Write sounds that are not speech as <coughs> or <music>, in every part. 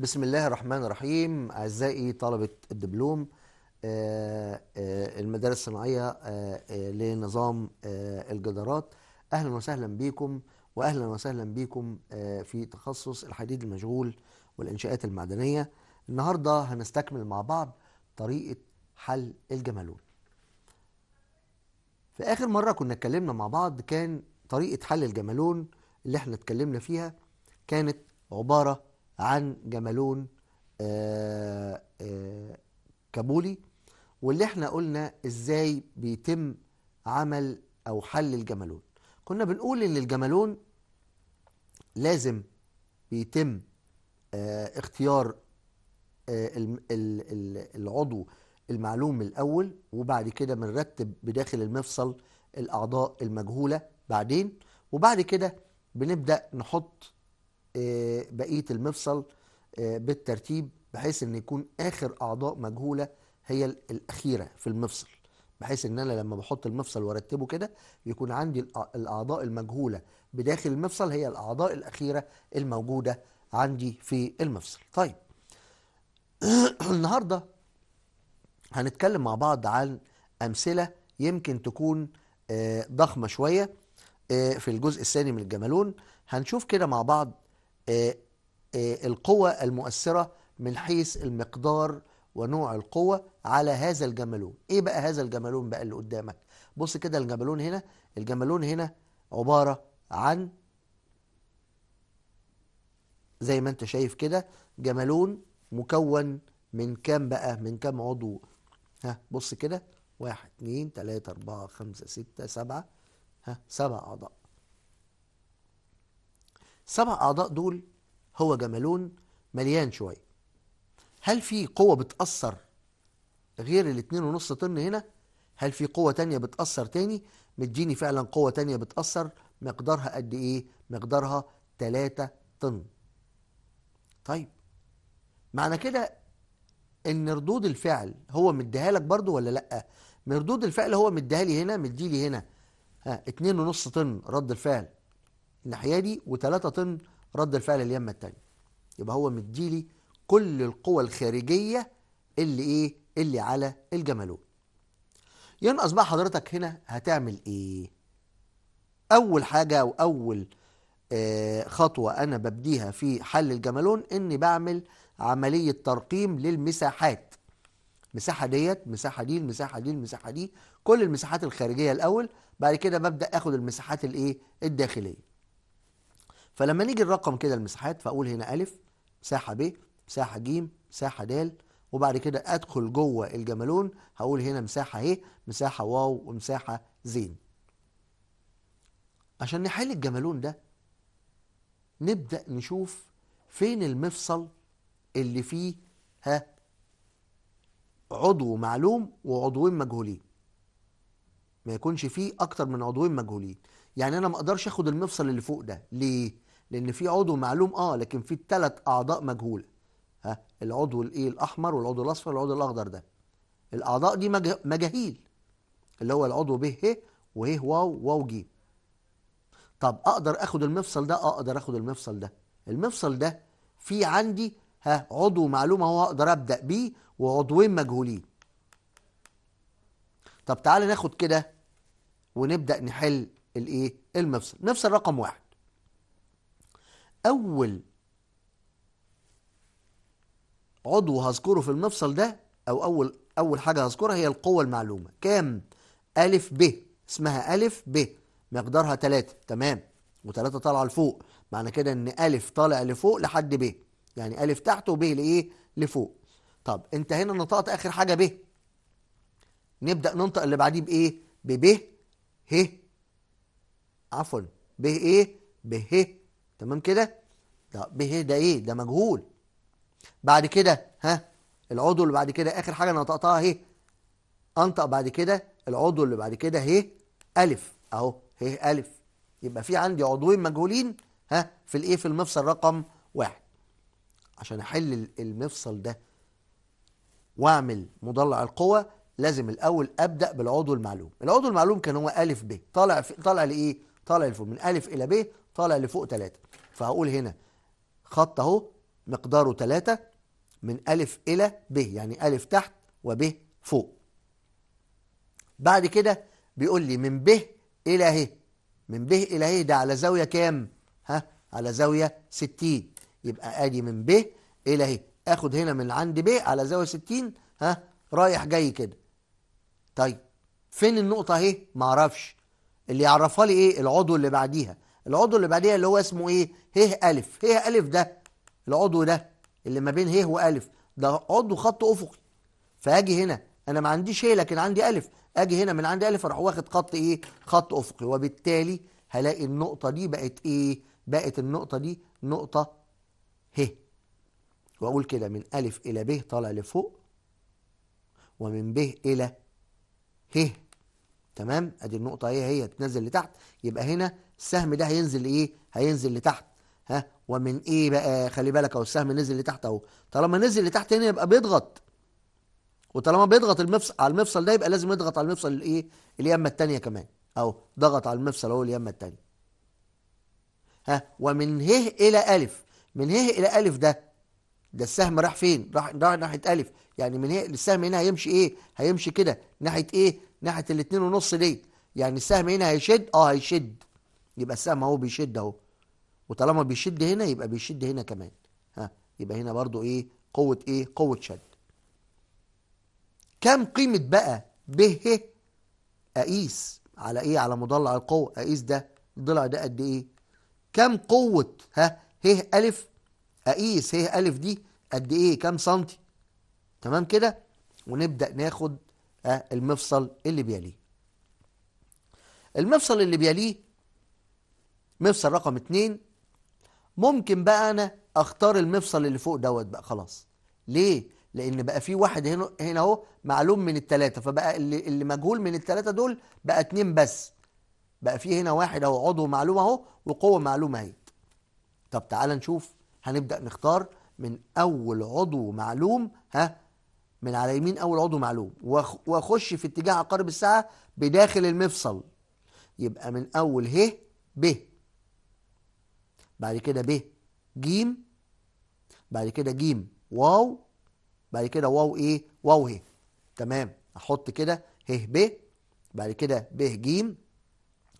بسم الله الرحمن الرحيم أعزائي طلبة الدبلوم آه، آه، المدارس الصناعية آه، لنظام الجدارات أهلا وسهلا بكم وأهلا وسهلا بكم في تخصص الحديد المشغول والإنشاءات المعدنية النهاردة هنستكمل مع بعض طريقة حل الجملون في آخر مرة كنا اتكلمنا مع بعض كان طريقة حل الجملون اللي احنا اتكلمنا فيها كانت عبارة عن جمالون آآ آه، آآ آه، كابولي واللي احنا قلنا ازاي بيتم عمل او حل الجمالون كنا بنقول ان الجمالون لازم بيتم آه، اختيار العضو المعلوم الاول وبعد كده بنرتب بداخل المفصل الاعضاء المجهوله بعدين وبعد كده بنبدا نحط آه، بقيه المفصل آه، بالترتيب بحيث ان يكون اخر اعضاء مجهوله هي الاخيره في المفصل بحيث ان انا لما بحط المفصل وارتبه كده يكون عندي الاعضاء المجهوله بداخل المفصل هي الاعضاء الاخيره الموجوده عندي في المفصل طيب <clears throat> النهارده هنتكلم مع بعض عن امثله يمكن تكون آه، ضخمه شويه في الجزء الثاني من الجمالون هنشوف كده مع بعض آه، آه، القوة المؤثرة من حيث المقدار ونوع القوة على هذا الجملون ايه بقى هذا الجملون بقى اللي قدامك بص كده الجملون هنا الجملون هنا عبارة عن زي ما انت شايف كده جملون مكون من كام بقى من كام عضو ها بص كده واحد اتنين تلاتة اربعة خمسة ستة سبعة ها سبع اعضاء سبع أعضاء دول هو جمالون مليان شوية هل في قوة بتأثر غير الاتنين ونص طن هنا هل في قوة تانية بتأثر تاني مديني فعلا قوة تانية بتأثر مقدارها قد ايه مقدارها 3 طن طيب معنى كده ان ردود الفعل هو مديها لك برضو ولا لا من ردود الفعل هو مديها لي هنا مدي لي هنا ها 2.5 طن رد الفعل الناحيه دي و3 طن رد الفعل اليمه الثانيه يبقى هو مديلي كل القوى الخارجيه اللي ايه اللي على الجملون ينقص بقى حضرتك هنا هتعمل ايه اول حاجه او اول آه خطوه انا ببديها في حل الجملون اني بعمل عمليه ترقيم للمساحات مساحه ديت مساحه دي المساحه دي المساحه دي كل المساحات الخارجيه الاول بعد كده ببدا اخد المساحات الايه الداخليه فلما نيجي الرقم كده المساحات فاقول هنا الف مساحه ب مساحه ج مساحه د وبعد كده ادخل جوه الجمالون هقول هنا مساحه ه مساحه واو ومساحه زين عشان نحل الجمالون ده نبدا نشوف فين المفصل اللي فيه ها عضو معلوم وعضوين مجهولين ما يكونش فيه اكتر من عضوين مجهولين يعني انا ما اقدرش اخد المفصل اللي فوق ده ليه لان في عضو معلوم اه لكن في ثلاث اعضاء مجهوله ها العضو الايه الاحمر والعضو الاصفر والعضو الاخضر ده الاعضاء دي مجاهيل اللي هو العضو ب ه وه واو واو ج طب اقدر اخد المفصل ده آه اقدر اخد المفصل ده المفصل ده في عندي ها عضو معلومه هو اقدر ابدا بيه وعضوين مجهولين طب تعالى ناخد كده ونبدا نحل الايه المفصل نفس الرقم واحد اول عضو هذكره في المفصل ده او اول اول حاجه هذكرها هي القوه المعلومه كام الف ب اسمها الف ب مقدارها 3 تمام و3 طالعه لفوق معنى كده ان الف طالع لفوق لحد ب يعني الف تحت وب لايه لفوق طب انت هنا نطقت اخر حاجه ب نبدا ننطق اللي بعديه بايه ب ه عفوا ب ايه ب ه تمام كده لا ب ه ده ايه ده مجهول بعد كده ها العضو اللي بعد كده اخر حاجه نطقتها ه انطق بعد كده العضو اللي بعد كده ه الف اهو ه الف يبقى في عندي عضوين مجهولين ها في الايه في المفصل رقم واحد عشان احل المفصل ده واعمل مضلع القوه لازم الاول ابدا بالعضو المعلوم العضو المعلوم كان هو الف ب طالع طالع لايه طالع لفوق من ألف إلى ب طالع لفوق 3 فهقول هنا خط أهو مقداره 3 من ألف إلى ب يعني ألف تحت وب فوق بعد كده بيقول لي من ب إلى ه من ب إلى ه ده على زاوية كام؟ ها على زاوية 60 يبقى أدي من ب إلى ه آخد هنا من عند ب على زاوية 60 ها رايح جاي كده طيب فين النقطة اهي؟ معرفش اللي يعرفها لي ايه العضو اللي بعديها العضو اللي بعديها اللي هو اسمه ايه ه الف ه الف ده العضو ده اللي ما بين ه والف ده عضو خط افقي فاجي هنا انا ما عنديش ه لكن عندي الف اجي هنا من عندي الف اروح واخد خط ايه خط افقي وبالتالي هلاقي النقطه دي بقت ايه بقت النقطه دي نقطه ه واقول كده من الف الى ب طالع لفوق ومن ب الى ه تمام ادي النقطه اهي هي تنزل لتحت يبقى هنا السهم ده هينزل ايه هينزل لتحت ها ومن ايه بقى خلي بالك اهو السهم نزل لتحت اهو طالما نزل لتحت هنا يبقى بيضغط وطالما بيضغط المفصل على المفصل ده يبقى لازم يضغط على المفصل الايه اليمه الثانيه كمان اهو ضغط على المفصل اهو اليمه الثانيه ها ومن ه الى الف من ه الى الف ده ده السهم راح فين راح راح ناحيه الف يعني من ه السهم هنا هيمشي ايه هيمشي كده ناحيه ايه ناحيه الاتنين ونص ليه يعني السهم هنا هيشد اه هيشد يبقى السهم اهو بيشد اهو وطالما بيشد هنا يبقى بيشد هنا كمان ها يبقى هنا برضو ايه قوه ايه قوه شد كم قيمه بقى ب اقيس على ايه على مضلع القوه اقيس ده الضلع ده قد ايه كم قوه ها ه الف اقيس ه الف دي قد ايه كام سنتي تمام كده ونبدا ناخد المفصل اللي بيليه المفصل اللي بيليه مفصل رقم اتنين ممكن بقى انا اختار المفصل اللي فوق دوت بقى خلاص ليه لان بقى في واحد هنا هنا اهو معلوم من التلاتة فبقى اللي, اللي مجهول من التلاتة دول بقى اتنين بس بقى في هنا واحد اهو عضو معلوم اهو وقوه معلومه اهي طب تعالى نشوف هنبدا نختار من اول عضو معلوم ها من على يمين أول عضو معلوم وأخش في اتجاه عقارب الساعة بداخل المفصل يبقى من أول ه ب بعد كده ب ج بعد كده ج واو بعد كده واو ايه واو ه تمام احط كده ه ب بعد كده ب ج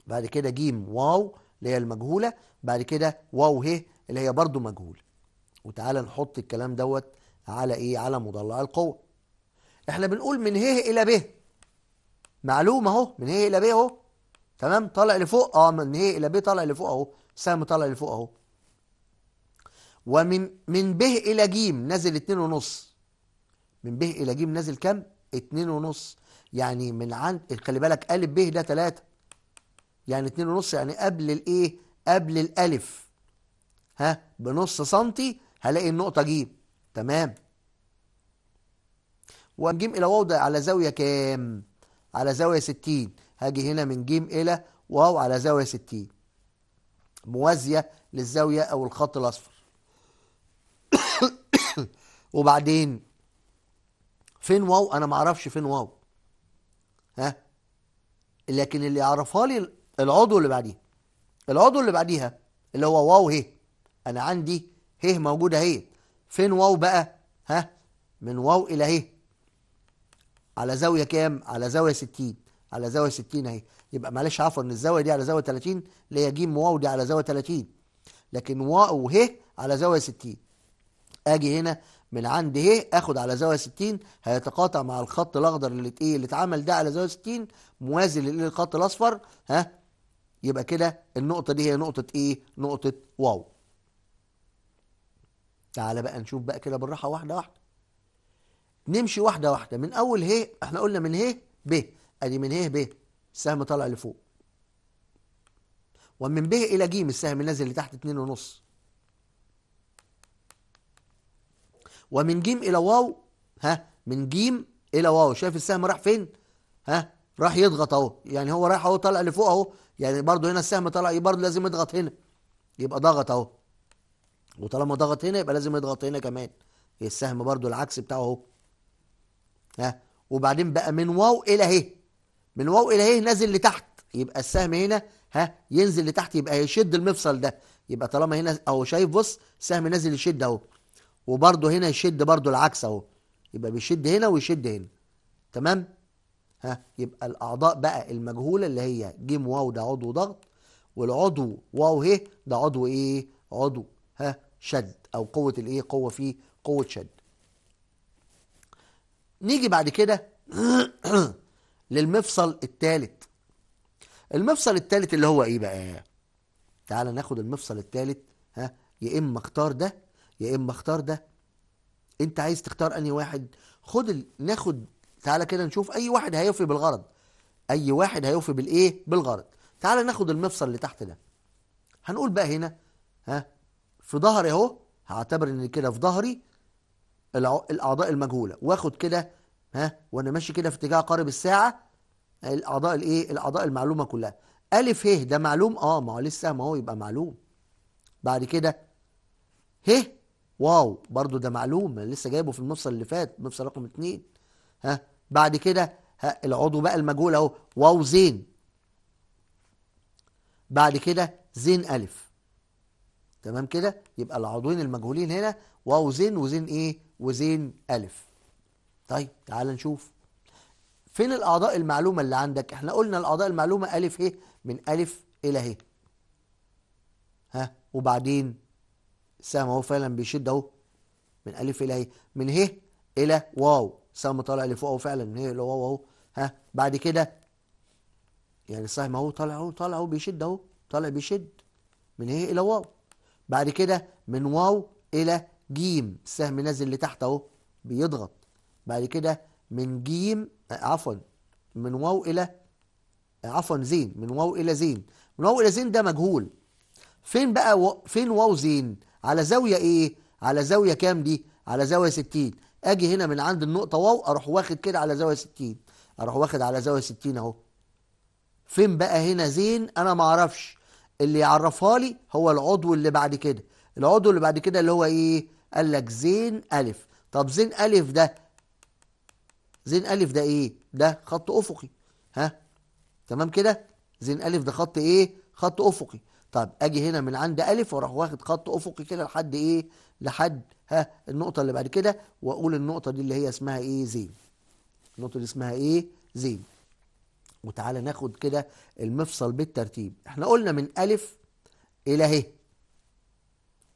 بعد كده ج واو اللي هي المجهوله بعد كده واو ه اللي هي برضو مجهوله وتعالى نحط الكلام دوت على ايه على مضلع القوه احنا بنقول من ه الى ب معلومة اهو من ه الى ب اهو تمام طالع لفوق اه من ه الى ب طالع لفوق اهو سهم طالع لفوق اهو ومن من ب الى ج نازل اتنين ونص من ب الى ج نازل كام اتنين ونص يعني من عند خلي بالك الف ب ده تلاتة يعني اتنين ونص يعني قبل الايه قبل الالف ها بنص سنتي هلاقي النقطه ج تمام وقام جيم إلى واو ده على زاوية كام على زاوية 60 هاجي هنا من جيم إلى واو على زاوية 60 موازية للزاوية أو الخط الأصفر <coughs> وبعدين فين واو أنا ما اعرفش فين واو ها لكن اللي يعرفها لي العضو اللي بعديها العضو اللي بعديها اللي هو واو هي انا عندي هي موجوده اهي فين واو بقى ها من واو الى هي على زاويه كام على زاويه 60 على زاويه 60 اهي يبقى معلش عفوا ان الزاويه دي على زاويه 30 اللي هي ج واو دي على زاويه 30 لكن واو وه على زاويه 60 اجي هنا من عند ه اخد على زاويه 60 هيتقاطع مع الخط الاخضر اللي ايه اللي اتعمل ده على زاويه 60 موازي للخط الاصفر ها يبقى كده النقطه دي هي نقطه ايه نقطه واو تعالى بقى نشوف بقى كده بالراحه واحده واحده نمشي واحدة واحدة من أول ه احنا قلنا من ه ب أدي من ه ب السهم طالع لفوق ومن ب إلى ج السهم نازل لتحت اتنين ونص ومن ج إلى واو ها من ج إلى واو شايف السهم راح فين؟ ها راح يضغط أهو يعني هو رايح أهو طالع لفوق أهو يعني برضه هنا السهم طالع برضه لازم يضغط هنا يبقى ضغط أهو وطالما ضغط هنا يبقى لازم يضغط هنا كمان السهم برضه العكس بتاعه اهو ها وبعدين بقى من واو الى هي من واو الى هي نازل لتحت يبقى السهم هنا ها ينزل لتحت يبقى يشد المفصل ده يبقى طالما هنا اهو شايف بص سهم نازل يشد اهو وبرده هنا يشد برده العكس اهو يبقى بيشد هنا ويشد هنا تمام ها يبقى الاعضاء بقى المجهوله اللي هي جيم واو ده عضو ضغط والعضو واو ه ده عضو ايه عضو ها شد او قوه الايه قوه فيه قوه شد نيجي بعد كده <clears throat> للمفصل التالت المفصل التالت اللي هو ايه بقى تعال ناخد المفصل التالت ها يا اما اختار ده يا اما اختار ده انت عايز تختار انهي واحد خد ال... ناخد تعال كده نشوف اي واحد هيوفي بالغرض اي واحد هيوفي بالايه بالغرض تعال ناخد المفصل اللي تحت ده هنقول بقى هنا ها في ظهري اهو هعتبر ان كده في ظهري الاعضاء المجهوله واخد كده ها وانا ماشي كده في اتجاه قارب الساعه الاعضاء الايه الاعضاء المعلومه كلها الف ه ده معلوم اه ما هو لسه ما هو يبقى معلوم بعد كده ه واو برضو ده معلوم انا لسه جايبه في المفصل اللي فات مفصل رقم اتنين ها بعد كده ها العضو بقى المجهول اهو واو زين بعد كده زين الف تمام كده يبقى العضوين المجهولين هنا واو زين وزين ايه وزين الف طيب تعال نشوف فين الاعضاء المعلومه اللي عندك احنا قلنا الاعضاء المعلومه الف ايه من الف الى ه إيه؟ ها وبعدين سام اهو فعلا بيشد اهو من الف الى ه إيه؟ من ه إيه؟ الى واو سام طالع لفوق اهو فعلا من ه الى واو اهو ها بعد كده يعني السهم اهو طالع اهو طالع اهو بيشد اهو طالع بيشد من ه الى واو بعد كده من واو إلى جيم السهم نازل لتحت أهو بيضغط بعد كده من جيم آه، عفوا من واو إلى آه، عفوا زين من واو إلى زين من واو إلى زين ده مجهول فين بقى و... فين واو زين على زاوية إيه على زاوية كام دي على زاوية 60 أجي هنا من عند النقطة واو أروح واخد كده على زاوية 60 أروح واخد على زاوية 60 أهو فين بقى هنا زين أنا معرفش اللي يعرفها لي هو العضو اللي بعد كده العضو اللي بعد كده اللي هو ايه قال لك زين الف طب زين الف ده زين الف ده ايه ده خط افقي ها تمام كده زين الف ده خط ايه خط افقي طب اجي هنا من عند الف واروح واخد خط افقي كده لحد ايه لحد ها النقطه اللي بعد كده واقول النقطه دي اللي هي اسمها ايه زين النقطه دي اسمها ايه زين وتعالى ناخد كده المفصل بالترتيب احنا قلنا من ألف إلى ه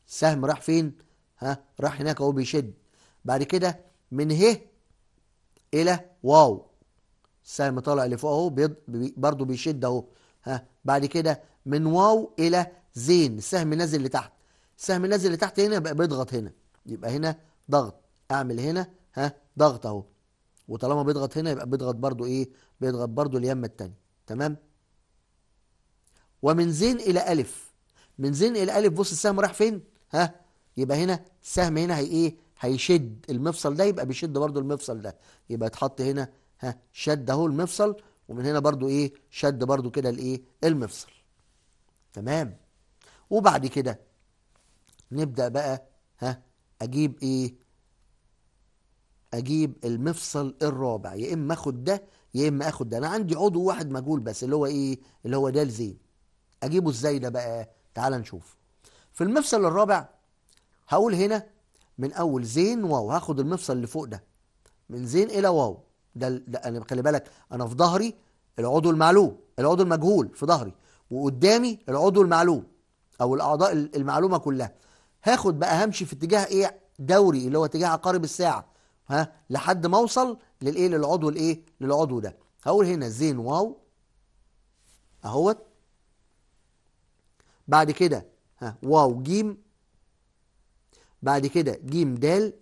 السهم راح فين ها راح هناك اهو بيشد بعد كده من ه إلى واو السهم طالع لفوق اهو برضه بيشد اهو ها بعد كده من واو إلى زين السهم نازل لتحت السهم نازل لتحت هنا يبقى بيضغط هنا يبقى هنا ضغط اعمل هنا ها ضغط اهو وطالما بيضغط هنا يبقى بيضغط برضو ايه بيضغط برضو اليمة التانية تمام ومن زين الى الف من زين الى الف بص السهم راح فين ها يبقى هنا السهم هنا هي ايه هيشد المفصل ده يبقى بيشد برضو المفصل ده يبقى يتحط هنا ها شد اهو المفصل ومن هنا برضو ايه شد برضو كده الايه المفصل تمام وبعد كده نبدا بقى ها اجيب ايه اجيب المفصل الرابع يا اما اخد ده يا اما اخد ده انا عندي عضو واحد مجهول بس اللي هو ايه اللي هو دال زين اجيبه ازاي ده بقى تعال نشوف في المفصل الرابع هقول هنا من اول زين واو هاخد المفصل اللي فوق ده من زين الى واو ده, ده انا خلي بالك انا في ظهري العضو المعلوم العضو المجهول في ظهري وقدامي العضو المعلوم او الاعضاء المعلومه كلها هاخد بقى همشي في اتجاه ايه دوري اللي هو اتجاه عقارب الساعه ها لحد ما اوصل للايه للعضو الايه للعضو ده هقول هنا زين واو اهوت بعد كده ها واو جيم بعد كده جيم دال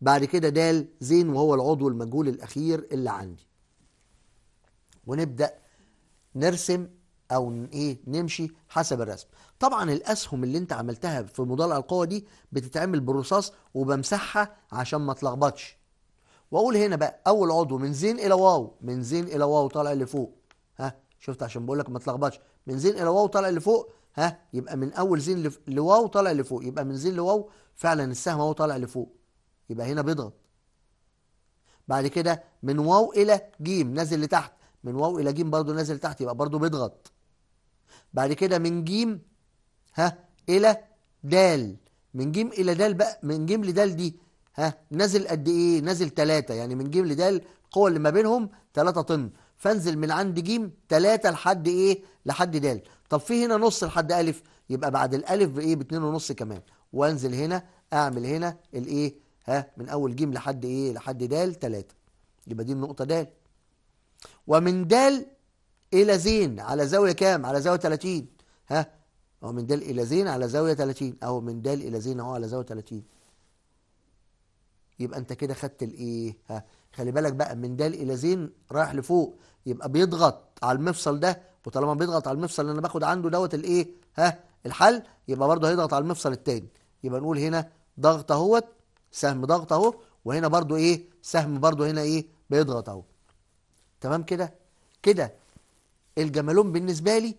بعد كده دال زين وهو العضو المجهول الاخير اللي عندي ونبدا نرسم او ايه نمشي حسب الرسم طبعا الاسهم اللي انت عملتها في مضاد القوه دي بتتعمل بالرصاص وبمسحها عشان ما اتلخبطش واقول هنا بقى اول عضو من زين الى واو من زين الى واو طالع لفوق ها شفت عشان بقول لك ما اتلخبطش من زين الى واو طالع لفوق ها يبقى من اول زين لواو طالع لفوق يبقى من زين لواو فعلا السهم اهو طالع لفوق يبقى هنا بيضغط بعد كده من واو الى جيم نازل لتحت من واو الى جيم برضه نازل تحت يبقى برضه بيضغط بعد كده من جيم ها إلى دال من جيم إلى دال بقى من جيم لدال دي ها نزل قد إيه؟ نزل 3 يعني من جيم لدال القوة اللي ما بينهم 3 طن فانزل من عند جيم 3 لحد إيه؟ لحد دال طب في هنا نص لحد ألف يبقى بعد الألف بإيه؟ باتنين ونص كمان وانزل هنا أعمل هنا الإيه؟ ها من أول جيم لحد إيه؟ لحد دال 3 يبقى دي النقطة دال ومن دال إلى زين على زاوية كام على زاوية 30 ها هو من دال إلى زين على زاوية 30 أو من دال إلى زين أهو على زاوية 30 يبقى أنت كده خدت الإيه ها خلي بالك بقى من دال إلى زين رايح لفوق يبقى بيضغط على المفصل ده وطالما بيضغط على المفصل اللي أنا باخد عنده دوت الإيه ها الحل يبقى برضه هيضغط على المفصل التاني يبقى نقول هنا ضغط اهوت سهم ضغط اهو وهنا برضه ايه سهم برضه هنا ايه بيضغط اهو تمام كده كده الجمالون بالنسبة لي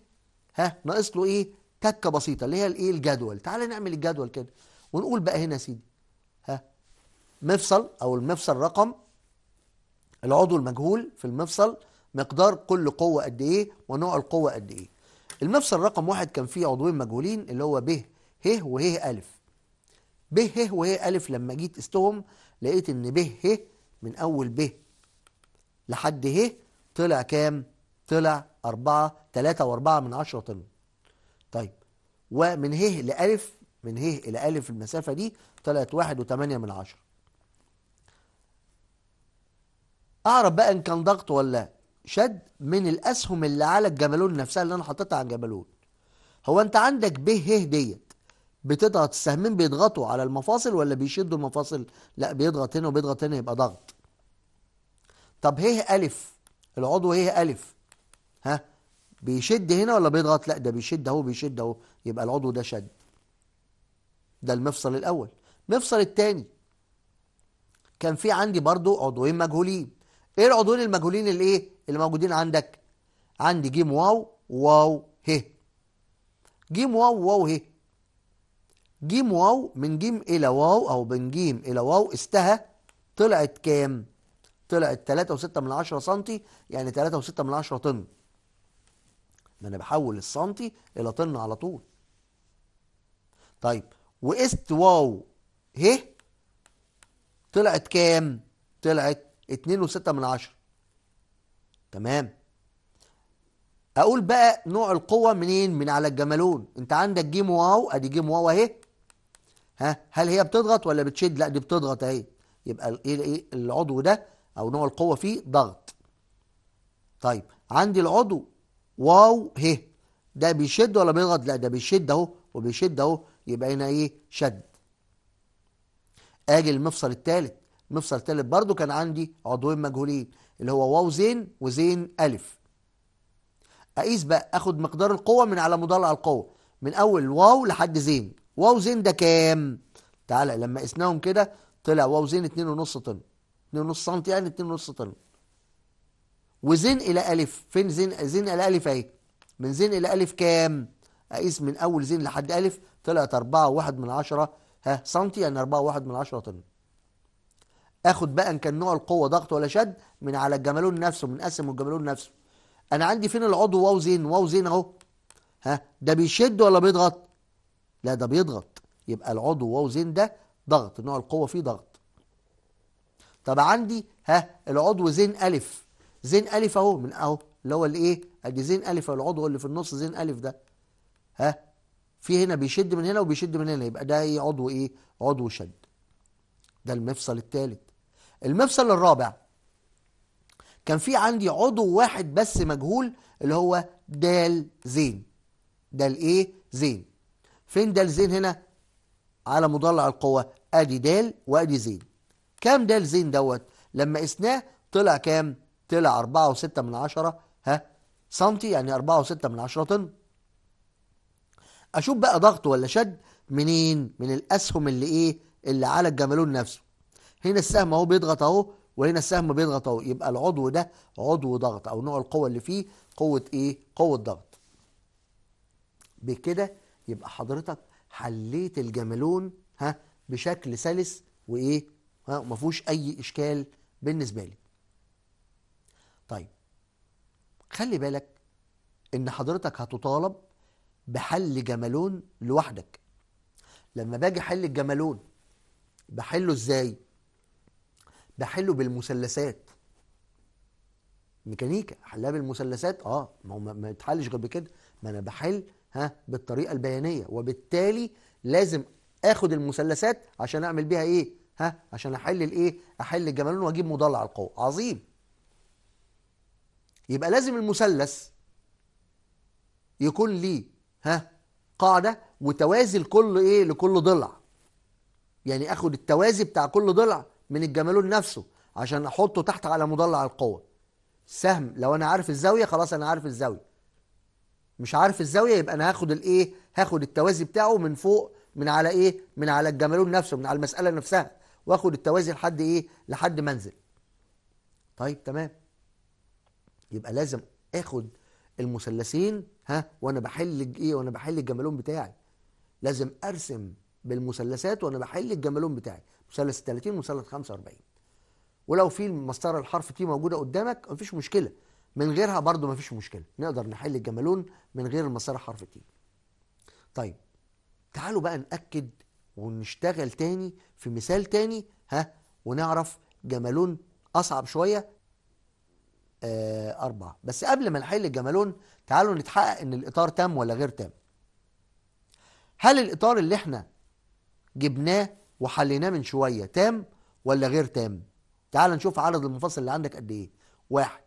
ها ناقص له ايه تكة بسيطة اللي هي الايه الجدول تعال نعمل الجدول كده ونقول بقى هنا يا سيدي ها مفصل او المفصل رقم العضو المجهول في المفصل مقدار كل قوة قد ايه ونوع القوة قد ايه المفصل رقم واحد كان فيه عضوين مجهولين اللي هو ب ه وه ألف ب ه وه ألف لما جيت قستهم لقيت ان ب ه من اول ب لحد ه طلع كام طلع أربعة تلاتة وأربعة من عشرة طن طيب ومن ه لألف من ه إلى ألف المسافة دي طلعت واحد وتمانية من عشرة أعرف بقى إن كان ضغط ولا شد من الأسهم اللي على الجبلون نفسها اللي أنا حطيتها على الجبلون هو أنت عندك ب ه ديت بتضغط السهمين بيضغطوا على المفاصل ولا بيشدوا المفاصل لا بيضغط هنا وبيضغط هنا يبقى ضغط طب ه ألف العضو ه ألف ها بيشد هنا ولا بيضغط لا ده بيشد اهو بيشد اهو يبقى العضو ده شد ده المفصل الاول المفصل الثاني كان في عندي برضو عضوين مجهولين ايه العضوين المجهولين اللي ايه اللي موجودين عندك عندي جيم واو واو ه جيم واو واو ه جيم واو من جيم الى واو او من جيم الى واو استها طلعت كام طلعت 3.6 من 10 سم يعني 3.6 من 10 طن ما انا بحول السنتي الى طن على طول طيب وقست واو هي طلعت كام طلعت اتنين وستة من عشرة تمام اقول بقى نوع القوة منين من على الجمالون انت عندك جيم واو ادي جيم واو اهي ها هل هي بتضغط ولا بتشد لا دي بتضغط اهي يبقى ايه،, ايه العضو ده او نوع القوة فيه ضغط طيب عندي العضو واو هي ده بيشد ولا بيضغط لا ده بيشد اهو وبيشد اهو يبقى هنا ايه شد اجي للمفصل الثالث المفصل الثالث برضو كان عندي عضوين مجهولين اللي هو واو زين وزين الف اقيس بقى اخد مقدار القوه من على مضلع القوه من اول واو لحد زين واو زين ده كام تعالى لما قسناهم كده طلع واو زين 2.5 طن 2.5 سم يعني 2.5 طن وزين إلى ألف فين زين زين إلى ألف أهي من زين إلى ألف كام أقيس من أول زين لحد ألف طلعت أربعة واحد من عشرة ها سنتي يعني أربعة واحد من عشرة طن آخد بقى إن كان نوع القوة ضغط ولا شد من على الجمالون نفسه من قسم الجمالون نفسه أنا عندي فين العضو واو زين واو زين أهو ها ده بيشد ولا بيضغط لا ده بيضغط يبقى العضو واو زين ده ضغط نوع القوة فيه ضغط طب عندي ها العضو زين ألف زين الف اهو من اهو اللي هو الايه ادي زين الف العضو اللي في النص زين الف ده ها في هنا بيشد من هنا وبيشد من هنا يبقى ده ايه عضو ايه عضو شد ده المفصل الثالث المفصل الرابع كان في عندي عضو واحد بس مجهول اللي هو دال زين دال ايه زين فين دال زين هنا على مضلع القوه ادي دال وادي زين كام دال زين دوت لما قسناه طلع كام طلع 4.6 وستة من عشرة ها سنتي يعني 4.6 وستة من عشرة طن اشوف بقى ضغط ولا شد منين من الاسهم اللي ايه اللي على الجمالون نفسه هنا السهم اهو بيضغط اهو وهنا السهم بيضغط اهو يبقى العضو ده عضو ضغط او نوع القوه اللي فيه قوه ايه قوه ضغط بكده يبقى حضرتك حليت الجمالون ها بشكل سلس وايه ها ما فيهوش اي اشكال بالنسبه لي طيب خلي بالك ان حضرتك هتطالب بحل جملون لوحدك لما باجي احل الجملون بحله ازاي بحله بالمثلثات ميكانيكا حلها بالمثلثات اه ما هو ما يتحلش غير بكده ما انا بحل ها بالطريقه البيانيه وبالتالي لازم اخد المثلثات عشان اعمل بيها ايه ها عشان احل الايه احل الجملون واجيب مضلع القوه عظيم يبقى لازم المثلث يكون ليه ها قاعده وتوازي لكل ايه لكل ضلع يعني اخد التوازي بتاع كل ضلع من الجمالون نفسه عشان احطه تحت على مضلع القوه سهم لو انا عارف الزاويه خلاص انا عارف الزاويه مش عارف الزاويه يبقى انا هاخد الايه هاخد التوازي بتاعه من فوق من على ايه من على الجمالون نفسه من على المساله نفسها واخد التوازي لحد ايه لحد منزل طيب تمام يبقى لازم اخد المثلثين ها وانا بحل ايه وانا بحل الجمالون بتاعي لازم ارسم بالمثلثات وانا بحل الجمالون بتاعي مثلث 30 ومثلث 45 ولو في المسطره الحرف تي موجوده قدامك مفيش مشكله من غيرها برضو مفيش مشكله نقدر نحل الجمالون من غير المسطره حرف تي طيب تعالوا بقى ناكد ونشتغل تاني في مثال تاني ها ونعرف جمالون اصعب شويه آه، أربعة بس قبل ما نحل الجمالون تعالوا نتحقق إن الإطار تام ولا غير تام هل الإطار اللي إحنا جبناه وحليناه من شوية تام ولا غير تام تعال نشوف عدد المفاصل اللي عندك قد إيه واحد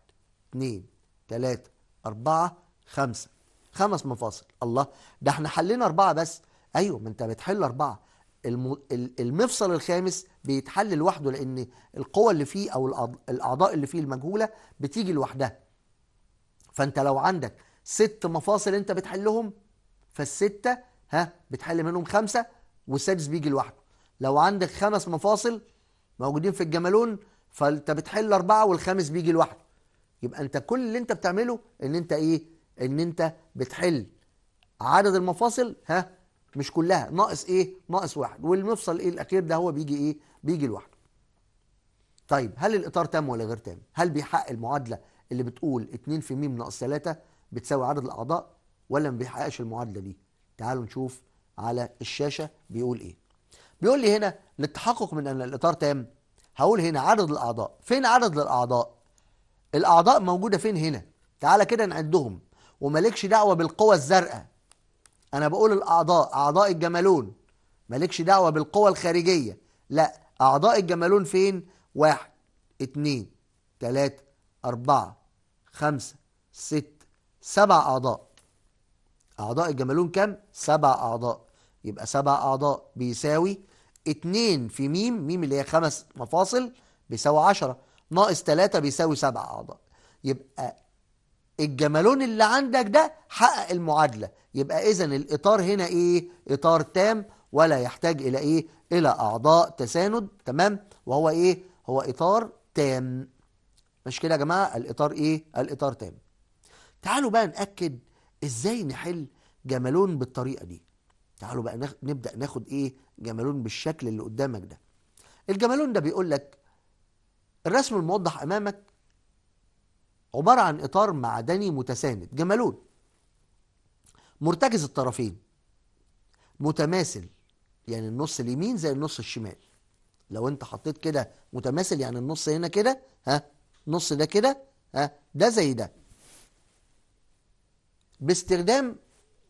اتنين تلاتة أربعة خمسة خمس مفاصل الله ده احنا حلينا أربعة بس أيوة ما أنت بتحل أربعة المفصل الخامس بيتحل لوحده لان القوى اللي فيه او الاعضاء اللي فيه المجهوله بتيجي لوحدها فانت لو عندك ست مفاصل انت بتحلهم فالسته ها بتحل منهم خمسه والسادس بيجي لوحده لو عندك خمس مفاصل موجودين في الجمالون فانت بتحل اربعه والخامس بيجي لوحده يبقى انت كل اللي انت بتعمله ان انت ايه ان انت بتحل عدد المفاصل ها مش كلها ناقص ايه ناقص واحد والمفصل ايه الاخير ده هو بيجي ايه بيجي لوحده طيب هل الاطار تام ولا غير تام هل بيحقق المعادله اللي بتقول 2 في م ناقص 3 بتساوي عدد الاعضاء ولا ما بيحققش المعادله دي تعالوا نشوف على الشاشه بيقول ايه بيقول لي هنا للتحقق من ان الاطار تام هقول هنا عدد الاعضاء فين عدد الاعضاء الاعضاء موجوده فين هنا تعالى كده نعدهم ومالكش دعوه بالقوى الزرقاء أنا بقول الأعضاء أعضاء الجمالون مالكش دعوة بالقوة الخارجية لا أعضاء الجمالون فين؟ واحد اتنين تلاتة أربعة خمسة ست سبع أعضاء أعضاء الجمالون كم؟ سبع أعضاء يبقى سبع أعضاء بيساوي اتنين في ميم ميم اللي هي خمس مفاصل بيساوي عشرة ناقص تلاتة بيساوي سبع أعضاء يبقى الجمالون اللي عندك ده حقق المعادلة يبقى إذا الإطار هنا إيه؟ إطار تام ولا يحتاج إلى إيه؟ إلى أعضاء تساند تمام؟ وهو إيه؟ هو إطار تام مش كده يا جماعة؟ الإطار إيه؟ الإطار تام تعالوا بقى نأكد إزاي نحل جمالون بالطريقة دي تعالوا بقى نخ... نبدأ ناخد إيه؟ جمالون بالشكل اللي قدامك ده الجمالون ده بيقول لك الرسم الموضح أمامك عبارة عن إطار معدني متساند جمالون مرتكز الطرفين متماثل يعني النص اليمين زي النص الشمال لو انت حطيت كده متماثل يعني النص هنا كده ها النص ده كده ها ده زي ده باستخدام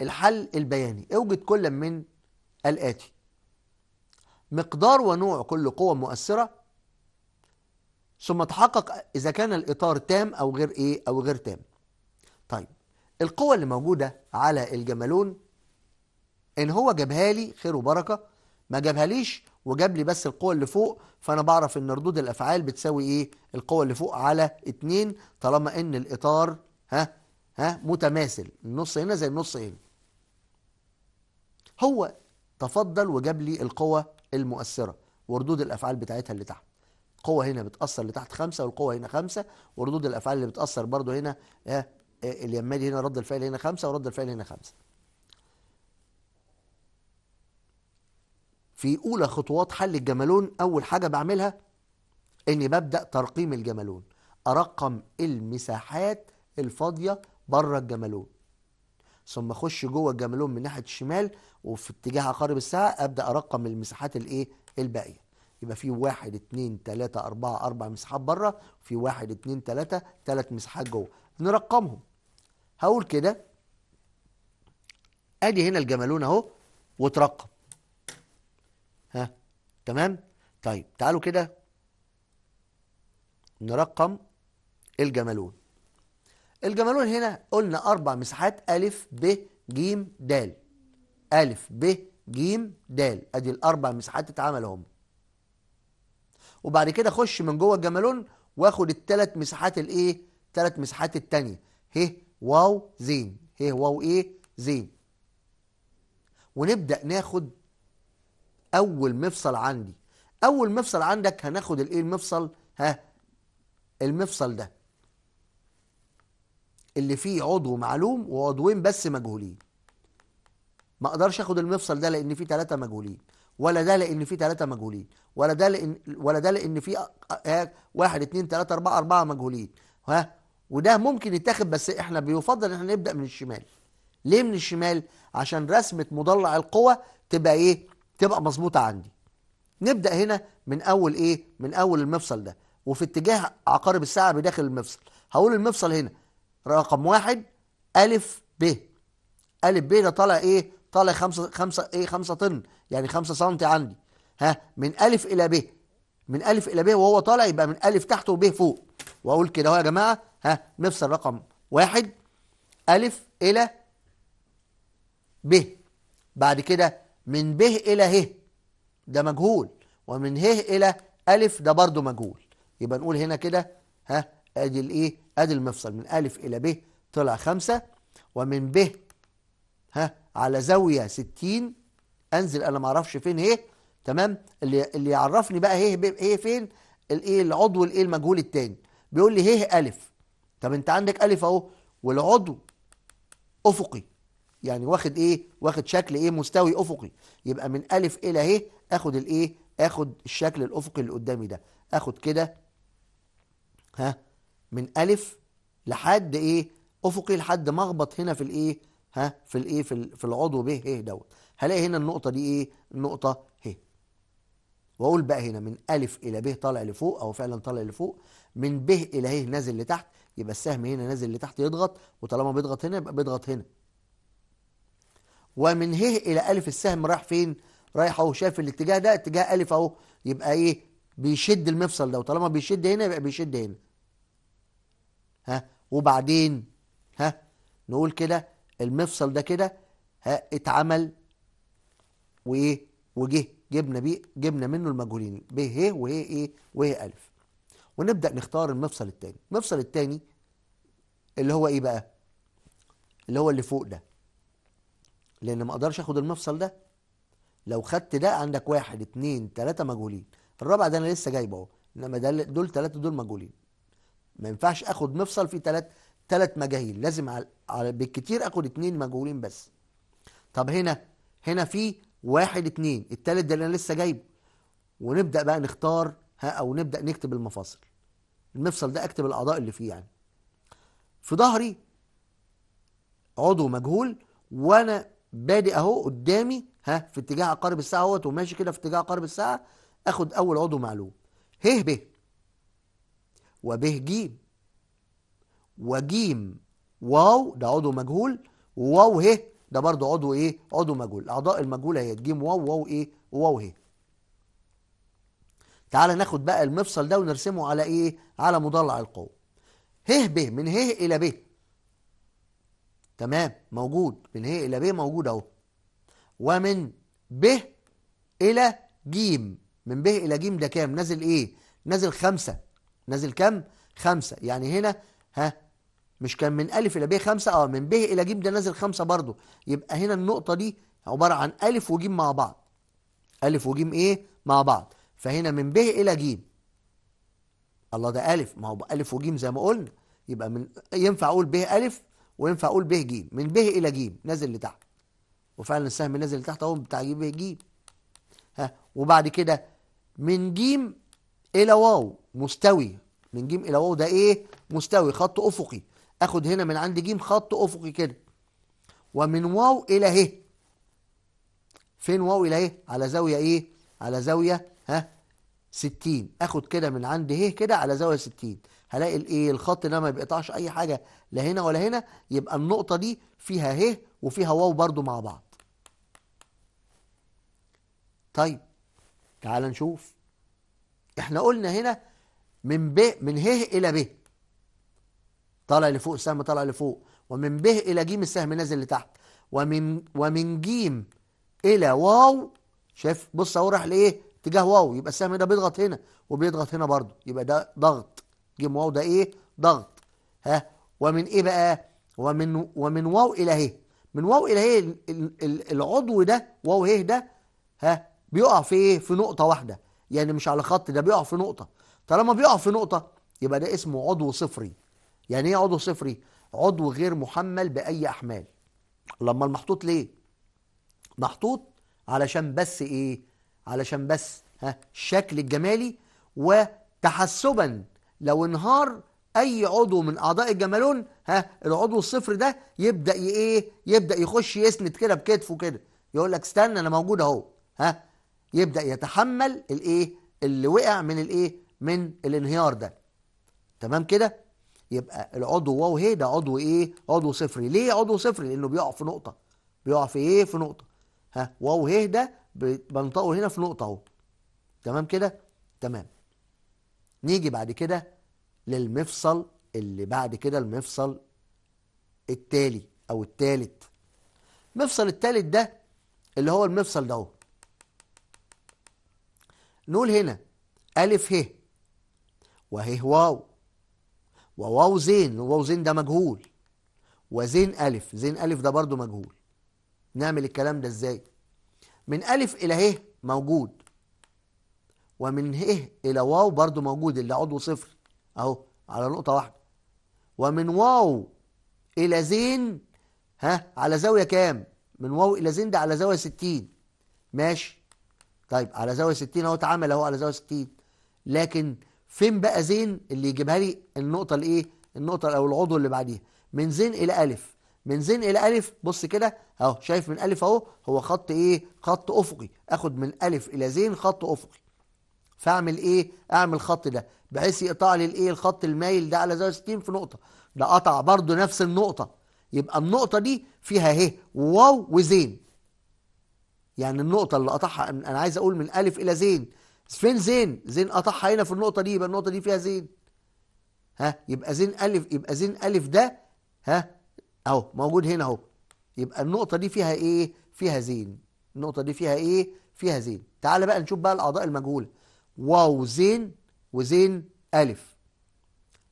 الحل البياني اوجد كل من الآتي مقدار ونوع كل قوة مؤثرة ثم تحقق اذا كان الاطار تام او غير ايه او غير تام طيب القوة اللي موجودة على الجمالون ان هو جابها لي خير وبركة ما جابها ليش وجاب لي بس القوة اللي فوق فانا بعرف ان ردود الافعال بتساوي ايه القوة اللي فوق على اتنين طالما ان الاطار ها ها متماثل النص هنا زي النص هنا هو تفضل وجاب لي القوة المؤثرة وردود الافعال بتاعتها اللي تحت القوة هنا بتأثر لتحت خمسة والقوة هنا خمسة وردود الأفعال اللي بتأثر برضه هنا آه، آه، اليمالي هنا رد الفعل هنا خمسة ورد الفعل هنا خمسة في أولى خطوات حل الجملون أول حاجة بعملها إني ببدأ ترقيم الجملون أرقم المساحات الفاضية بره الجملون ثم اخش جوه الجملون من ناحيه الشمال وفي اتجاه عقارب الساعه ابدا ارقم المساحات الايه الباقيه يبقى في واحد اتنين تلاتة أربعة أربع مساحات بره وفي واحد اتنين تلاتة تلات مساحات جوه نرقمهم هقول كده ادي هنا الجمالون اهو وترقم ها تمام طيب تعالوا كده نرقم الجمالون الجمالون هنا قلنا اربع مساحات الف ب ج د الف ب ج د ادي الاربع مساحات اتعملوا هم وبعد كده اخش من جوه الجمالون واخد الثلاث مساحات الايه ثلاث مساحات التانية ه واو زين ه واو ايه زين ونبدا ناخد اول مفصل عندي اول مفصل عندك هناخد الايه المفصل ها المفصل ده اللي فيه عضو معلوم وعضوين بس مجهولين ما اقدرش اخد المفصل ده لان فيه ثلاثة مجهولين ولا ده لان في ثلاثه مجهولين ولا ده لان ولا ده لان في آه، واحد اثنين ثلاثه اربعه اربعه مجهولين ها وده ممكن يتاخد بس احنا بيفضل ان احنا نبدا من الشمال ليه من الشمال عشان رسمه مضلع القوه تبقى ايه تبقى مظبوطه عندي نبدا هنا من اول ايه من اول المفصل ده وفي اتجاه عقارب الساعه بداخل المفصل هقول المفصل هنا رقم واحد الف ب الف ب ده طالع ايه طالع 5 5 ايه 5 طن يعني 5 سم عندي ها من الف الى ب من الف الى ب وهو طالع يبقى من الف تحت وب فوق واقول كده اهو يا جماعه ها نفصل رقم واحد الف الى ب بعد كده من ب الى ه ده مجهول ومن ه الى الف ده برضه مجهول يبقى نقول هنا كده ها ادي الايه ادي المفصل من الف الى ب طلع خمسة ومن ب ها على زاوية 60 انزل انا ما اعرفش فين هي إيه، تمام اللي اللي يعرفني بقى هي إيه، هي إيه، فين الايه العضو الايه المجهول التاني بيقول لي هي الف طب انت عندك الف اهو والعضو افقي يعني واخد ايه واخد شكل ايه مستوي افقي يبقى من الف الى هي اخد الايه اخد الشكل الافقي اللي قدامي ده اخد كده ها من الف لحد ايه افقي لحد ما اخبط هنا في الايه ها في الايه في, في العضو به ه إيه دوت هلاقي هنا النقطه دي ايه النقطه ه إيه. واقول بقى هنا من الف الى ب طالع لفوق او فعلا طالع لفوق من ب الى ه إيه نازل لتحت يبقى السهم هنا نازل لتحت يضغط وطالما بيضغط هنا يبقى بيضغط هنا ومن ه الى الف السهم رايح فين رايح اهو شايف الاتجاه ده اتجاه الف اهو يبقى ايه بيشد المفصل ده وطالما بيشد هنا يبقى بيشد هنا ها وبعدين ها نقول كده المفصل ده كده اتعمل وايه وجه جبنا بيه جبنا منه المجهولين ب ه و ه إيه،, ايه و ه إيه، الف ونبدا نختار المفصل الثاني المفصل الثاني اللي هو ايه بقى اللي هو اللي فوق ده لان ما اقدرش اخد المفصل ده لو خدت ده عندك واحد اتنين تلاته مجهولين الرابع ده انا لسه جايبه اهو انما ده دول تلاته دول مجهولين ما ينفعش اخد مفصل فيه تلاته ثلاث مجاهيل لازم على, بالكتير اخد اتنين مجهولين بس طب هنا هنا في واحد اتنين التالت ده اللي انا لسه جايبه ونبدا بقى نختار ها او نبدا نكتب المفاصل المفصل ده اكتب الاعضاء اللي فيه يعني في ظهري عضو مجهول وانا بادئ اهو قدامي ها في اتجاه عقارب الساعه اهوت وماشي كده في اتجاه عقارب الساعه اخد اول عضو معلوم ه ب وب جيم وجيم واو ده عضو مجهول وواو ه ده برضه عضو ايه عضو مجهول الاعضاء المجهوله هي جيم واو واو ايه وواو ه تعالى ناخد بقى المفصل ده ونرسمه على ايه على مضلع القوه ه ب من ه الى ب تمام موجود من ه الى ب موجود اهو ومن ب الى جيم من ب الى جيم ده كام نازل ايه نازل خمسة نازل كام خمسة يعني هنا ها مش كان من ألف إلى ب خمسة أه من ب إلى ج ده نازل خمسة برضه يبقى هنا النقطة دي عبارة عن ألف وج مع بعض ألف وج إيه مع بعض فهنا من ب إلى ج الله ده ألف ما هو ألف وج زي ما قلنا يبقى من ينفع أقول ب ألف وينفع أقول ب ج من ب إلى ج نازل لتحت وفعلا السهم نازل لتحت أهو بتاع ب ج ها وبعد كده من ج إلى واو مستوي من ج إلى واو ده إيه مستوي خط أفقي اخد هنا من عند ج خط افقي كده ومن واو الى ه فين واو الى ه على زاويه ايه على زاويه ها 60 اخد كده من عند ه كده على زاويه 60 هلاقي الايه الخط ده ما بيقطعش اي حاجه لا هنا ولا هنا يبقى النقطه دي فيها ه وفيها واو برضو مع بعض طيب تعال نشوف احنا قلنا هنا من ب من ه الى ب طالع لفوق السهم طالع لفوق ومن ب إلى جيم السهم نازل لتحت ومن ومن جيم إلى واو شايف بص أهو راح لإيه اتجاه واو يبقى السهم ده بيضغط هنا وبيضغط هنا برضه يبقى ده ضغط جيم واو ده إيه ضغط ها ومن إيه بقى ومن ومن واو إلى ه إيه؟ من واو إلى ه إيه؟ العضو ده واو ه إيه ده ها بيقع في إيه في نقطة واحدة يعني مش على خط ده بيقع في نقطة طالما بيقع في نقطة يبقى ده اسمه عضو صفري يعني ايه عضو صفري عضو غير محمل باي احمال لما المحطوط ليه محطوط علشان بس ايه علشان بس ها الشكل الجمالي وتحسبا لو انهار اي عضو من اعضاء الجمالون ها العضو الصفر ده يبدا ايه يبدا يخش يسند كده بكتفه كده يقول لك استنى انا موجود اهو ها يبدا يتحمل الايه اللي وقع من الايه من الانهيار ده تمام كده يبقى العضو واو هي ده عضو ايه عضو صفري ليه عضو صفري لانه بيقع في نقطه بيقع في ايه في نقطه ها واو هي ده بنطقه هنا في نقطه اهو تمام كده تمام نيجي بعد كده للمفصل اللي بعد كده المفصل التالي او التالت المفصل التالت ده اللي هو المفصل ده اهو نقول هنا ألف ه وه واو وواو زين وواو زين ده مجهول وزين ألف زين ألف ده برضو مجهول نعمل الكلام ده ازاي من ألف إلى ه موجود ومن ه إلى واو برضو موجود اللي عضو صفر أهو على نقطة واحدة ومن واو إلى زين ها على زاوية كام من واو إلى زين ده على زاوية 60 ماشي طيب على زاوية 60 اهو اتعمل اهو على زاوية 60 لكن فين بقى زين اللي يجيبها لي النقطة الايه النقطة او العضو اللي بعديها من زين الى الف من زين الى الف بص كده اهو شايف من الف اهو هو خط ايه خط افقي اخد من الف الى زين خط افقي فاعمل ايه اعمل الخط ده بحيث يقطع لي الايه الخط المايل ده على زاويه 60 في نقطه ده قطع برضو نفس النقطه يبقى النقطه دي فيها ه إيه؟ وواو وزين يعني النقطه اللي قطعها انا عايز اقول من الف الى زين فين زين زين قطعها هنا في النقطه دي يبقى النقطه دي فيها زين ها يبقى زين الف يبقى زين الف ده ها اهو موجود هنا اهو يبقى النقطه دي فيها ايه فيها زين النقطه دي فيها ايه فيها زين تعال بقى نشوف بقى الاعضاء المجهوله واو زين وزين الف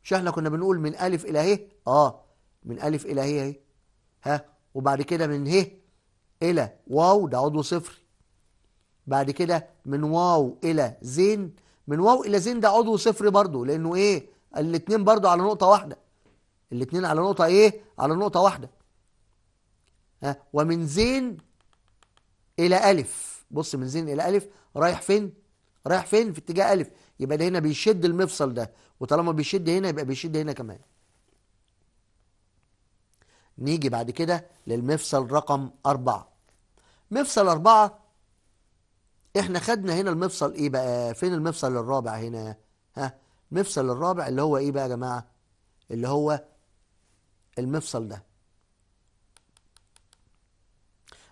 مش احنا كنا بنقول من الف الى ه إيه؟ اه من الف الى ه إيه؟ اهي ها وبعد كده من ه إيه؟ الى واو ده عضو صفري بعد كده من واو إلى زين من واو إلى زين ده عضو صفر برضه لأنه إيه الاتنين برضه على نقطة واحدة الاتنين على نقطة إيه على نقطة واحدة ها ومن زين إلى ألف بص من زين إلى ألف رايح فين رايح فين في اتجاه ألف يبقى ده هنا بيشد المفصل ده وطالما بيشد هنا يبقى بيشد هنا كمان نيجي بعد كده للمفصل رقم أربعة مفصل أربعة احنا خدنا هنا المفصل ايه بقى فين المفصل الرابع هنا ها المفصل الرابع اللي هو ايه بقى يا جماعه اللي هو المفصل ده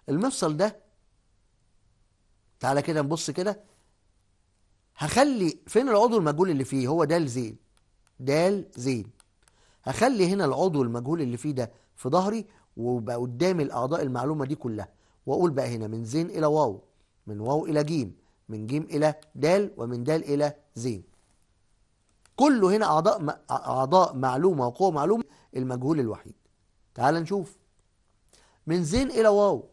المفصل ده تعالى كده نبص كده هخلي فين العضو المجهول اللي فيه هو دال زين دال زين هخلي هنا العضو المجهول اللي فيه ده في ظهري ويبقى قدامي الاعضاء المعلومه دي كلها واقول بقى هنا من زين الى واو من واو إلى جيم من جيم إلى دال ومن دال إلى زين كله هنا أعضاء أعضاء معلومة وقوة معلومة المجهول الوحيد تعال نشوف من زين إلى واو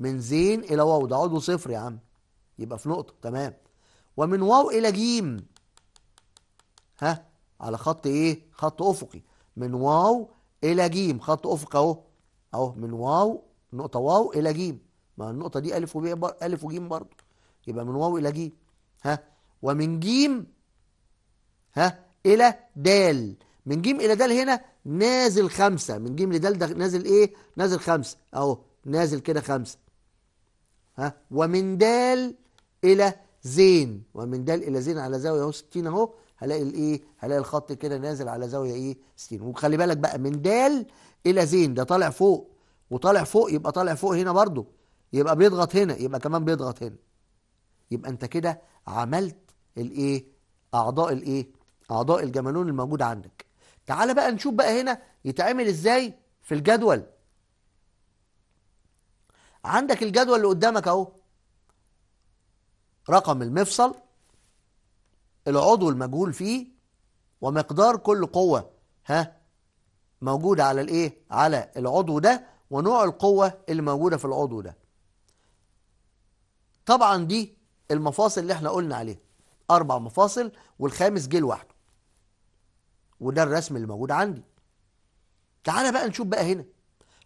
من زين إلى واو ده عضو صفر يا عم يبقى في نقطة تمام ومن واو إلى جيم ها على خط إيه خط أفقي من واو إلى جيم خط أفقي أهو أهو من واو نقطة واو إلى جيم ما النقطة دي ألف وب ألف وجيم برضه يبقى من واو إلى جيم ها ومن جيم ها إلى دال من جيم إلى دال هنا نازل خمسة من جيم لدال ده نازل إيه؟ نازل خمسة أهو نازل كده خمسة ها ومن دال إلى زين ومن دال إلى زين على زاوية أهو 60 أهو هلاقي الايه هلاقي الخط كده نازل على زاويه ايه 60 وخلي بالك بقى من دال الى زين ده طالع فوق وطالع فوق يبقى طالع فوق هنا برضو يبقى بيضغط هنا يبقى كمان بيضغط هنا يبقى انت كده عملت الايه اعضاء الايه اعضاء الجمالون الموجود عندك تعال بقى نشوف بقى هنا يتعمل ازاي في الجدول عندك الجدول اللي قدامك اهو رقم المفصل العضو المجهول فيه ومقدار كل قوة ها موجودة على الايه على العضو ده ونوع القوة اللي موجودة في العضو ده طبعا دي المفاصل اللي احنا قلنا عليها اربع مفاصل والخامس جه لوحده وده الرسم اللي موجود عندي تعالى بقى نشوف بقى هنا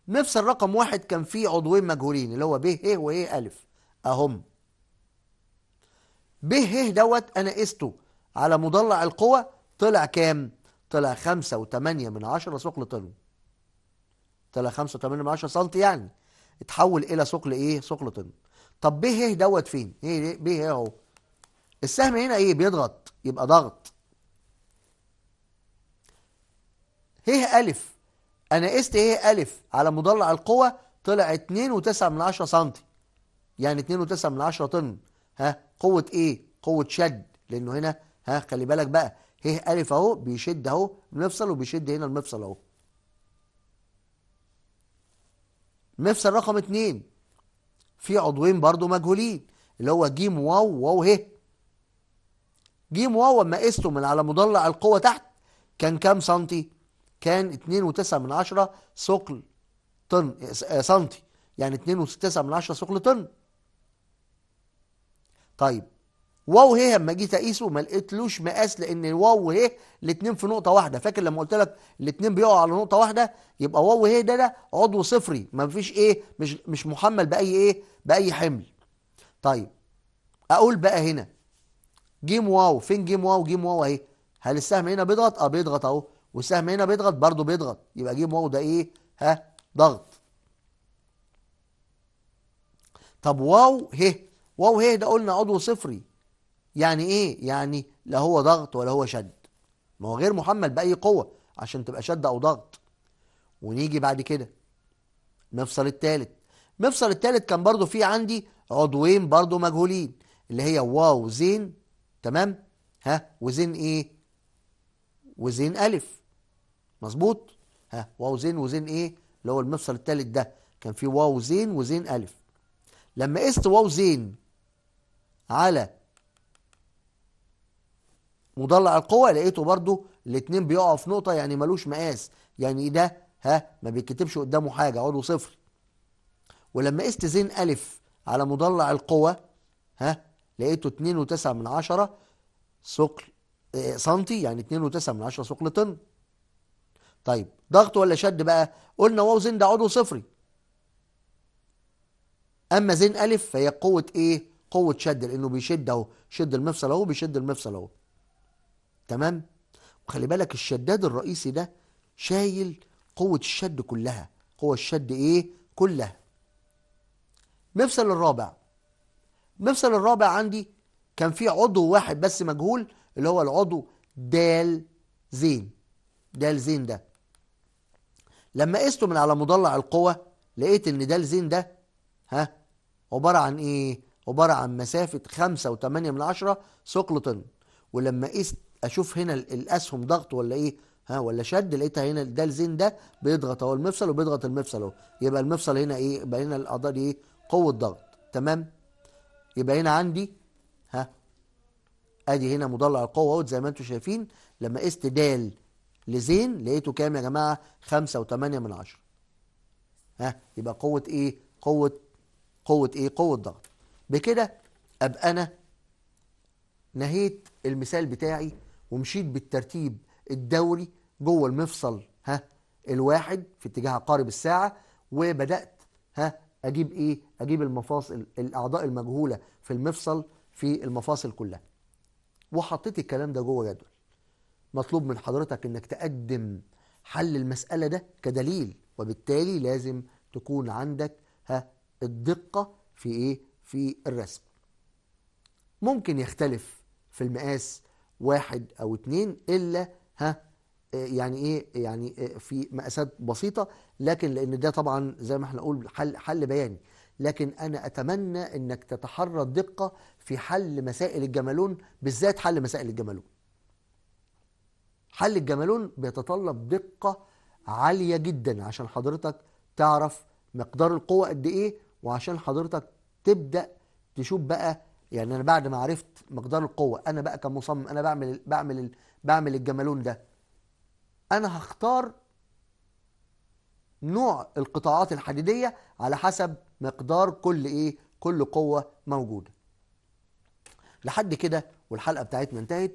نفس الرقم واحد كان فيه عضوين مجهولين اللي هو ب ه و ه الف اهم ب ه دوت انا قسته على مضلع القوة طلع كام؟ طلع خمسة وتمانية من عشرة ثقل طن طلع خمسة وتمانية من عشرة سنتي يعني اتحول الى ثقل ايه؟ ثقل طن طب ب ه إيه دوت فين ايه, إيه، ب ه اهو إيه السهم هنا ايه بيضغط يبقى ضغط ه ألف أنا قست ه ألف على مضلع القوة طلع 2.9 من 10 سنتي يعني 2.9 من 10 طن ها قوة ايه قوة شد لأنه هنا ها خلي بالك بقى ه ألف أهو بيشد أهو المفصل وبيشد هنا المفصل أهو مفصل رقم 2 في عضوين برضو مجهولين اللي هو جيم واو واو ه جيم واو لما قسته من على مضلع القوة تحت كان كام سنتي كان 2.9 من عشرة ثقل طن آه، سنتي يعني 2.9 من عشرة ثقل طن طيب واو هي لما جيت اقيسه ما لقيتلوش مقاس لان الواو وهي الاثنين في نقطه واحده فاكر لما قلت لك الاثنين بيقعوا على نقطه واحده يبقى واو هي ده ده عضو صفري ما فيش ايه مش مش محمل باي ايه باي حمل طيب اقول بقى هنا جيم واو فين جيم واو جيم واو اهي هل السهم هنا بيضغط اه بيضغط اهو والسهم هنا بيضغط برضه بيضغط يبقى جيم واو ده ايه ها ضغط طب واو هي واو هي ده قلنا عضو صفري يعني ايه يعني لا هو ضغط ولا هو شد ما هو غير محمل باي قوه عشان تبقى شد او ضغط ونيجي بعد كده المفصل التالت المفصل التالت كان برضو فيه عندي عضوين برضو مجهولين اللي هي واو زين تمام ها وزين ايه وزين الف مظبوط ها واو زين وزين ايه اللي هو المفصل التالت ده كان فيه واو زين وزين الف لما قست واو زين على مضلع القوة لقيته برضو الاثنين بيقعوا في نقطة يعني ملوش مقاس يعني ايه ده ها ما بيتكتبش قدامه حاجة عضو صفر ولما قست زين ألف على مضلع القوة ها لقيته 2 وتسعة من عشرة ثقل آه، سنتي يعني 2 وتسعة من عشرة ثقل طن طيب ضغط ولا شد بقى قلنا واو زين ده عضو صفري اما زين ألف فهي قوة ايه قوة شد لانه بيشد اهو شد المفصل اهو بيشد المفصل اهو تمام وخلي بالك الشداد الرئيسي ده شايل قوة الشد كلها قوة الشد ايه كلها مفصل الرابع مفصل الرابع عندي كان في عضو واحد بس مجهول اللي هو العضو دال زين دال زين ده لما قسته من على مضلع القوة لقيت ان دال زين ده ها عبارة عن ايه عبارة عن مسافة خمسة وتمانية من عشرة ثقل طن ولما قست اشوف هنا الاسهم ضغط ولا ايه ها ولا شد لقيتها هنا ده الزين ده بيضغط اهو المفصل وبيضغط المفصل اهو يبقى المفصل هنا ايه يبقى هنا الاعضاء دي ايه قوه ضغط تمام يبقى هنا عندي ها ادي هنا مضلع القوه اهو زي ما انتم شايفين لما قست د لزين لقيته كام يا جماعه 5.8 من 10 ها يبقى قوه ايه قوه قوه ايه قوه ضغط بكده ابقى انا نهيت المثال بتاعي ومشيت بالترتيب الدوري جوه المفصل ها الواحد في اتجاه عقارب الساعة وبدأت ها أجيب إيه؟ أجيب المفاصل الأعضاء المجهولة في المفصل في المفاصل كلها وحطيت الكلام ده جوه جدول مطلوب من حضرتك إنك تقدم حل المسألة ده كدليل وبالتالي لازم تكون عندك ها الدقة في إيه؟ في الرسم ممكن يختلف في المقاس واحد أو اتنين إلا ها آه، يعني إيه يعني آه، في مقاسات بسيطة لكن لأن ده طبعا زي ما احنا نقول حل, حل بياني لكن أنا أتمنى أنك تتحرى الدقة في حل مسائل الجمالون بالذات حل مسائل الجمالون حل الجمالون بيتطلب دقة عالية جدا عشان حضرتك تعرف مقدار القوة قد إيه وعشان حضرتك تبدأ تشوف بقى يعني انا بعد ما عرفت مقدار القوه انا بقى كمصمم انا بعمل بعمل بعمل الجمالون ده انا هختار نوع القطاعات الحديديه على حسب مقدار كل ايه كل قوه موجوده لحد كده والحلقه بتاعتنا انتهت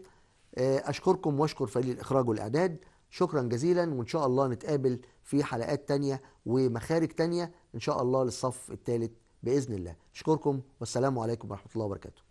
آه، اشكركم واشكر فريق الاخراج والاعداد شكرا جزيلا وان شاء الله نتقابل في حلقات تانية ومخارج تانية ان شاء الله للصف الثالث باذن الله اشكركم والسلام عليكم ورحمه الله وبركاته